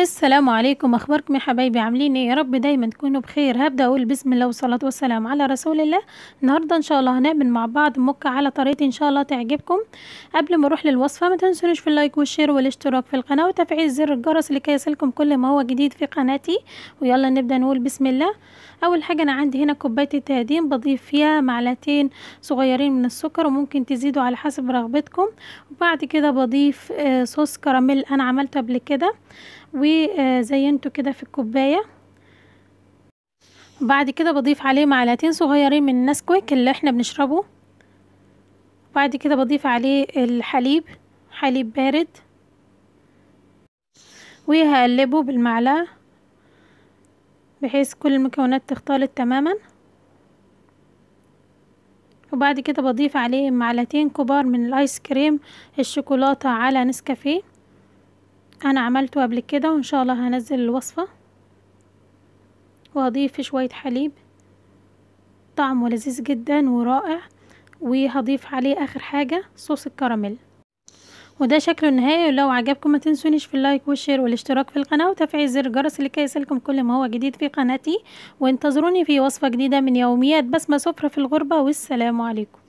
السلام عليكم اخباركم يا حبايبي عاملين ايه يا رب دايما تكونوا بخير هبدا اقول بسم الله والصلاه والسلام على رسول الله النهارده ان شاء الله هنعمل مع بعض مكة على طريقتي ان شاء الله تعجبكم قبل ما اروح للوصفه ما تنسونيش في اللايك والشير والاشتراك في القناه وتفعيل زر الجرس لكي يصلكم كل ما هو جديد في قناتي ويلا نبدا نقول بسم الله اول حاجه انا عندي هنا كوبايه التهدين بضيف فيها معلقتين صغيرين من السكر وممكن تزيدوا على حسب رغبتكم وبعد كده بضيف آه، صوص كراميل انا عملته قبل كده و وزينته كده في الكوباية بعد كده بضيف عليه معلقتين صغيرين من النسكويك اللي احنا بنشربه بعد كده بضيف عليه الحليب حليب بارد وهقلبه بالمعلقة بحيث كل المكونات تختلط تماما وبعد كده بضيف عليه معلقتين كبار من الايس كريم الشوكولاتة على نسكافيه انا عملته قبل كده وان شاء الله هنزل الوصفة وهضيف شوية حليب طعمه لذيذ جدا ورائع وهضيف عليه اخر حاجة صوص الكراميل وده شكله النهائي ولو عجبكم ما تنسونيش في اللايك والشير والاشتراك في القناة وتفعيل زر الجرس لكي يصلكم كل ما هو جديد في قناتي وانتظروني في وصفة جديدة من يوميات بسمة سفرة في الغربة والسلام عليكم